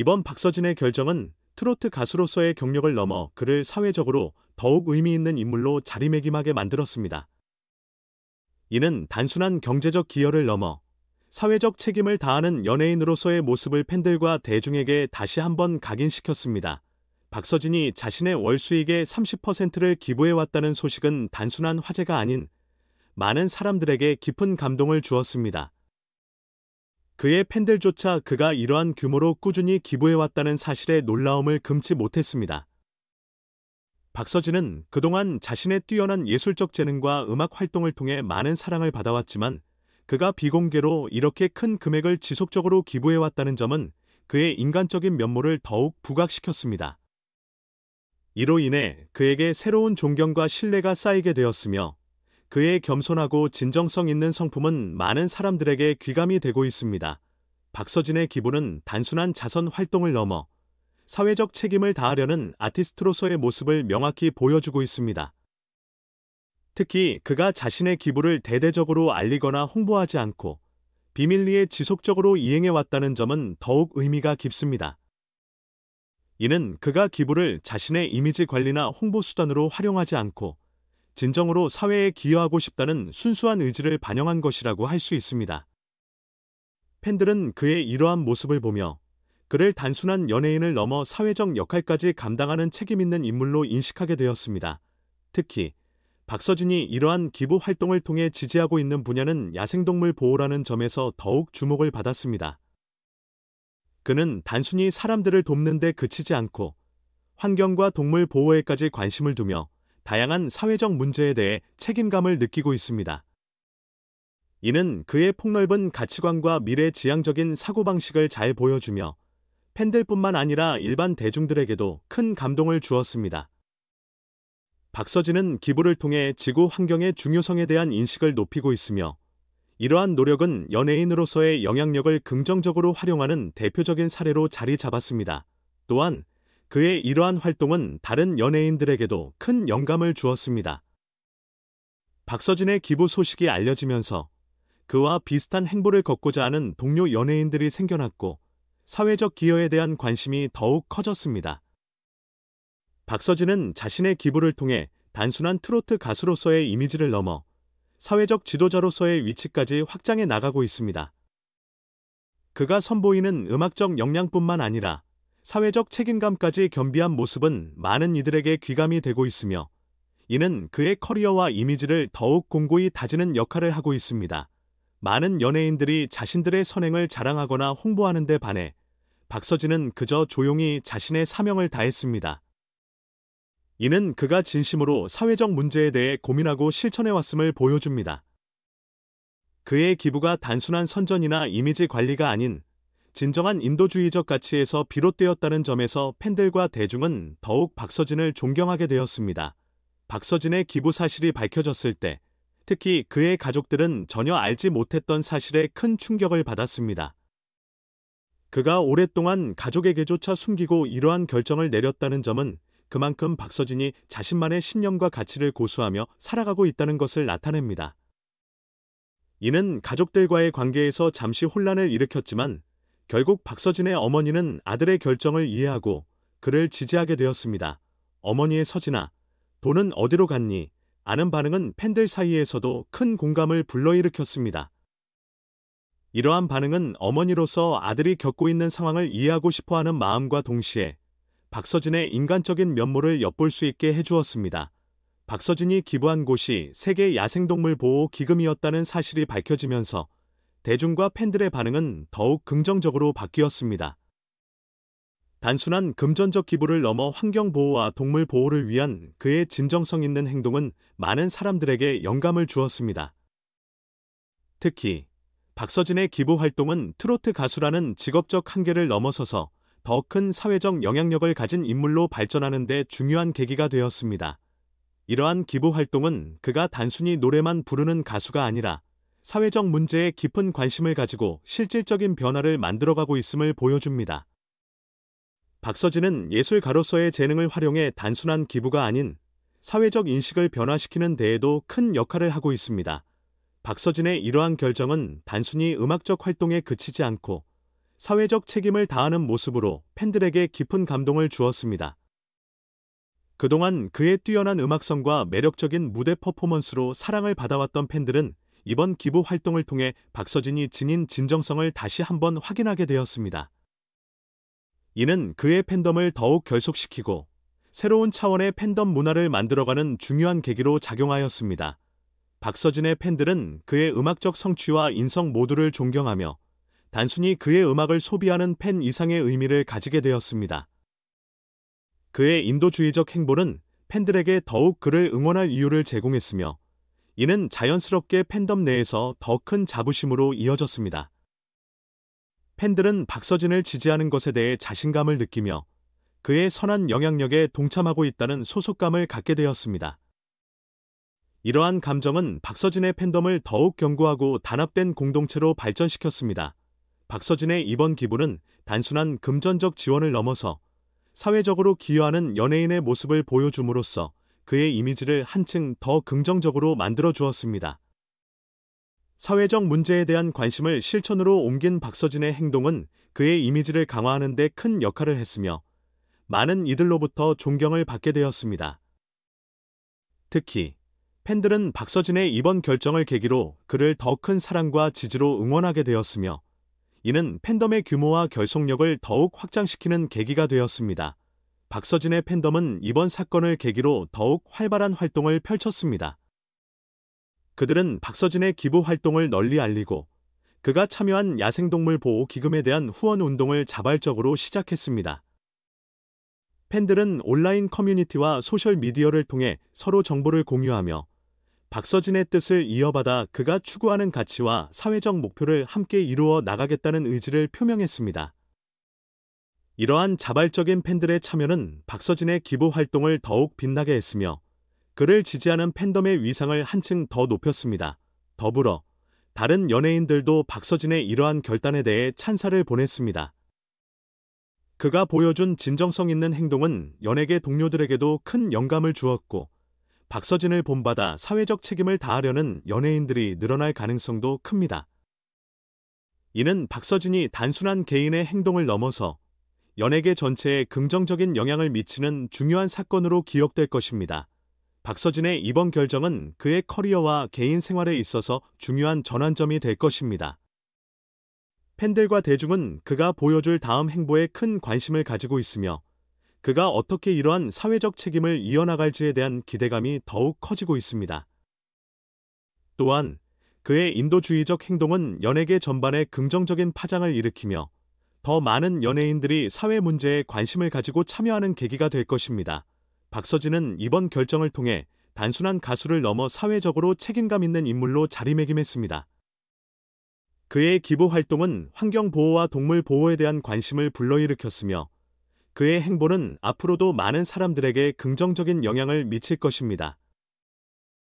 이번 박서진의 결정은 트로트 가수로서의 경력을 넘어 그를 사회적으로 더욱 의미 있는 인물로 자리매김하게 만들었습니다. 이는 단순한 경제적 기여를 넘어 사회적 책임을 다하는 연예인으로서의 모습을 팬들과 대중에게 다시 한번 각인시켰습니다. 박서진이 자신의 월 수익의 30%를 기부해왔다는 소식은 단순한 화제가 아닌 많은 사람들에게 깊은 감동을 주었습니다. 그의 팬들조차 그가 이러한 규모로 꾸준히 기부해왔다는 사실에 놀라움을 금치 못했습니다. 박서진은 그동안 자신의 뛰어난 예술적 재능과 음악 활동을 통해 많은 사랑을 받아왔지만 그가 비공개로 이렇게 큰 금액을 지속적으로 기부해왔다는 점은 그의 인간적인 면모를 더욱 부각시켰습니다. 이로 인해 그에게 새로운 존경과 신뢰가 쌓이게 되었으며 그의 겸손하고 진정성 있는 성품은 많은 사람들에게 귀감이 되고 있습니다. 박서진의 기부는 단순한 자선 활동을 넘어 사회적 책임을 다하려는 아티스트로서의 모습을 명확히 보여주고 있습니다. 특히 그가 자신의 기부를 대대적으로 알리거나 홍보하지 않고 비밀리에 지속적으로 이행해왔다는 점은 더욱 의미가 깊습니다. 이는 그가 기부를 자신의 이미지 관리나 홍보 수단으로 활용하지 않고 진정으로 사회에 기여하고 싶다는 순수한 의지를 반영한 것이라고 할 수 있습니다. 팬들은 그의 이러한 모습을 보며 그를 단순한 연예인을 넘어 사회적 역할까지 감당하는 책임있는 인물로 인식하게 되었습니다. 특히 박서진이 이러한 기부 활동을 통해 지지하고 있는 분야는 야생동물 보호라는 점에서 더욱 주목을 받았습니다. 그는 단순히 사람들을 돕는 데 그치지 않고 환경과 동물 보호에까지 관심을 두며 다양한 사회적 문제에 대해 책임감을 느끼고 있습니다. 이는 그의 폭넓은 가치관과 미래 지향적인 사고방식을 잘 보여주며 팬들뿐만 아니라 일반 대중들에게도 큰 감동을 주었습니다. 박서진은 기부를 통해 지구 환경의 중요성에 대한 인식을 높이고 있으며 이러한 노력은 연예인으로서의 영향력을 긍정적으로 활용하는 대표적인 사례로 자리 잡았습니다. 또한 그의 이러한 활동은 다른 연예인들에게도 큰 영감을 주었습니다. 박서진의 기부 소식이 알려지면서 그와 비슷한 행보를 걷고자 하는 동료 연예인들이 생겨났고 사회적 기여에 대한 관심이 더욱 커졌습니다. 박서진은 자신의 기부를 통해 단순한 트로트 가수로서의 이미지를 넘어 사회적 지도자로서의 위치까지 확장해 나가고 있습니다. 그가 선보이는 음악적 역량뿐만 아니라 사회적 책임감까지 겸비한 모습은 많은 이들에게 귀감이 되고 있으며 이는 그의 커리어와 이미지를 더욱 공고히 다지는 역할을 하고 있습니다. 많은 연예인들이 자신들의 선행을 자랑하거나 홍보하는 데 반해 박서진은 그저 조용히 자신의 사명을 다했습니다. 이는 그가 진심으로 사회적 문제에 대해 고민하고 실천해왔음을 보여줍니다. 그의 기부가 단순한 선전이나 이미지 관리가 아닌 진정한 인도주의적 가치에서 비롯되었다는 점에서 팬들과 대중은 더욱 박서진을 존경하게 되었습니다. 박서진의 기부 사실이 밝혀졌을 때 특히 그의 가족들은 전혀 알지 못했던 사실에 큰 충격을 받았습니다. 그가 오랫동안 가족에게조차 숨기고 이러한 결정을 내렸다는 점은 그만큼 박서진이 자신만의 신념과 가치를 고수하며 살아가고 있다는 것을 나타냅니다. 이는 가족들과의 관계에서 잠시 혼란을 일으켰지만 결국 박서진의 어머니는 아들의 결정을 이해하고 그를 지지하게 되었습니다. 어머니의 서진아, 돈은 어디로 갔니? 아는 반응은 팬들 사이에서도 큰 공감을 불러일으켰습니다. 이러한 반응은 어머니로서 아들이 겪고 있는 상황을 이해하고 싶어하는 마음과 동시에 박서진의 인간적인 면모를 엿볼 수 있게 해주었습니다. 박서진이 기부한 곳이 세계 야생동물 보호 기금이었다는 사실이 밝혀지면서 대중과 팬들의 반응은 더욱 긍정적으로 바뀌었습니다. 단순한 금전적 기부를 넘어 환경보호와 동물보호를 위한 그의 진정성 있는 행동은 많은 사람들에게 영감을 주었습니다. 특히 박서진의 기부 활동은 트로트 가수라는 직업적 한계를 넘어서서 더 큰 사회적 영향력을 가진 인물로 발전하는 데 중요한 계기가 되었습니다. 이러한 기부 활동은 그가 단순히 노래만 부르는 가수가 아니라 사회적 문제에 깊은 관심을 가지고 실질적인 변화를 만들어가고 있음을 보여줍니다. 박서진은 예술가로서의 재능을 활용해 단순한 기부가 아닌 사회적 인식을 변화시키는 데에도 큰 역할을 하고 있습니다. 박서진의 이러한 결정은 단순히 음악적 활동에 그치지 않고 사회적 책임을 다하는 모습으로 팬들에게 깊은 감동을 주었습니다. 그동안 그의 뛰어난 음악성과 매력적인 무대 퍼포먼스로 사랑을 받아왔던 팬들은 이번 기부 활동을 통해 박서진이 지닌 진정성을 다시 한번 확인하게 되었습니다. 이는 그의 팬덤을 더욱 결속시키고 새로운 차원의 팬덤 문화를 만들어가는 중요한 계기로 작용하였습니다. 박서진의 팬들은 그의 음악적 성취와 인성 모두를 존경하며 단순히 그의 음악을 소비하는 팬 이상의 의미를 가지게 되었습니다. 그의 인도주의적 행보는 팬들에게 더욱 그를 응원할 이유를 제공했으며 이는 자연스럽게 팬덤 내에서 더 큰 자부심으로 이어졌습니다. 팬들은 박서진을 지지하는 것에 대해 자신감을 느끼며 그의 선한 영향력에 동참하고 있다는 소속감을 갖게 되었습니다. 이러한 감정은 박서진의 팬덤을 더욱 견고하고 단합된 공동체로 발전시켰습니다. 박서진의 이번 기부는 단순한 금전적 지원을 넘어서 사회적으로 기여하는 연예인의 모습을 보여줌으로써 그의 이미지를 한층 더 긍정적으로 만들어 주었습니다. 사회적 문제에 대한 관심을 실천으로 옮긴 박서진의 행동은 그의 이미지를 강화하는 데 큰 역할을 했으며 많은 이들로부터 존경을 받게 되었습니다. 특히 팬들은 박서진의 이번 결정을 계기로 그를 더 큰 사랑과 지지로 응원하게 되었으며 이는 팬덤의 규모와 결속력을 더욱 확장시키는 계기가 되었습니다. 박서진의 팬덤은 이번 사건을 계기로 더욱 활발한 활동을 펼쳤습니다. 그들은 박서진의 기부 활동을 널리 알리고 그가 참여한 야생동물 보호 기금에 대한 후원 운동을 자발적으로 시작했습니다. 팬들은 온라인 커뮤니티와 소셜미디어를 통해 서로 정보를 공유하며 박서진의 뜻을 이어받아 그가 추구하는 가치와 사회적 목표를 함께 이루어 나가겠다는 의지를 표명했습니다. 이러한 자발적인 팬들의 참여는 박서진의 기부 활동을 더욱 빛나게 했으며 그를 지지하는 팬덤의 위상을 한층 더 높였습니다. 더불어 다른 연예인들도 박서진의 이러한 결단에 대해 찬사를 보냈습니다. 그가 보여준 진정성 있는 행동은 연예계 동료들에게도 큰 영감을 주었고 박서진을 본받아 사회적 책임을 다하려는 연예인들이 늘어날 가능성도 큽니다. 이는 박서진이 단순한 개인의 행동을 넘어서 연예계 전체에 긍정적인 영향을 미치는 중요한 사건으로 기억될 것입니다. 박서진의 이번 결정은 그의 커리어와 개인 생활에 있어서 중요한 전환점이 될 것입니다. 팬들과 대중은 그가 보여줄 다음 행보에 큰 관심을 가지고 있으며 그가 어떻게 이러한 사회적 책임을 이어나갈지에 대한 기대감이 더욱 커지고 있습니다. 또한 그의 인도주의적 행동은 연예계 전반에 긍정적인 파장을 일으키며 더 많은 연예인들이 사회 문제에 관심을 가지고 참여하는 계기가 될 것입니다. 박서진은 이번 결정을 통해 단순한 가수를 넘어 사회적으로 책임감 있는 인물로 자리매김했습니다. 그의 기부 활동은 환경보호와 동물보호에 대한 관심을 불러일으켰으며 그의 행보는 앞으로도 많은 사람들에게 긍정적인 영향을 미칠 것입니다.